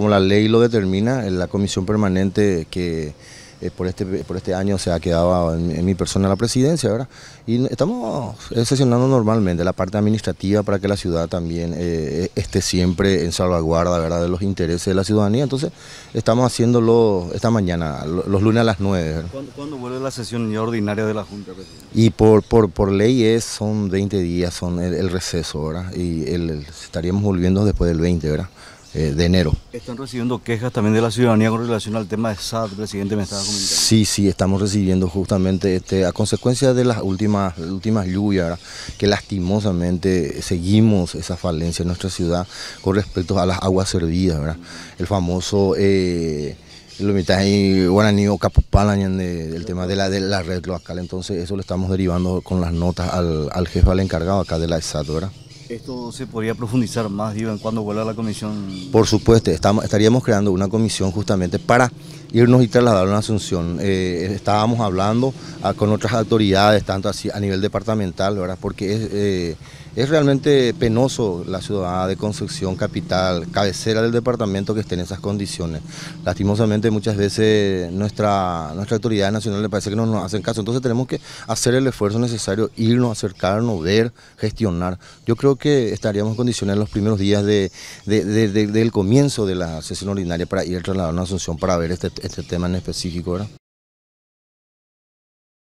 como la ley lo determina, en la comisión permanente que eh, por, este, por este año se ha quedado en, mi persona la presidencia, ¿verdad? Y estamos eh, sesionando normalmente la parte administrativa para que la ciudad también eh, esté siempre en salvaguarda, ¿verdad?, de los intereses de la ciudadanía. Entonces, estamos haciéndolo esta mañana, los lunes a las 9. ¿Cuándo, vuelve la sesión ordinaria de la Junta, presidente? Y por, por, por ley son 20 días, son el, receso, ¿verdad? Y estaríamos volviendo después del 20, ¿verdad? Eh, de enero. ¿Están recibiendo quejas también de la ciudadanía con relación al tema de SAT, presidente? Me estaba comentando. Sí, sí, estamos recibiendo justamente este, a consecuencia de las últimas, últimas lluvias, que lastimosamente seguimos esa falencia en nuestra ciudad con respecto a las aguas servidas, ¿verdad? el famoso... Eh, lo mitad ahí guaraní o del tema de la, de la red local Entonces eso lo estamos derivando con las notas al, al jefe, al encargado acá de la SAT, ¿verdad? ¿Esto se podría profundizar más, Iván, cuando vuelva la comisión? Por supuesto, estaríamos creando una comisión justamente para irnos y trasladar a Asunción. Eh, estábamos hablando ah, con otras autoridades, tanto así a nivel departamental, ¿verdad? Porque es... Eh, es realmente penoso la ciudad de Concepción, capital, cabecera del departamento que esté en esas condiciones. Lastimosamente muchas veces nuestra, nuestra autoridad nacional le parece que no nos hacen caso, entonces tenemos que hacer el esfuerzo necesario, irnos, acercarnos, ver, gestionar. Yo creo que estaríamos en en los primeros días de, del comienzo de la sesión ordinaria para ir trasladando a Asunción para ver este, este tema en específico. ¿verdad?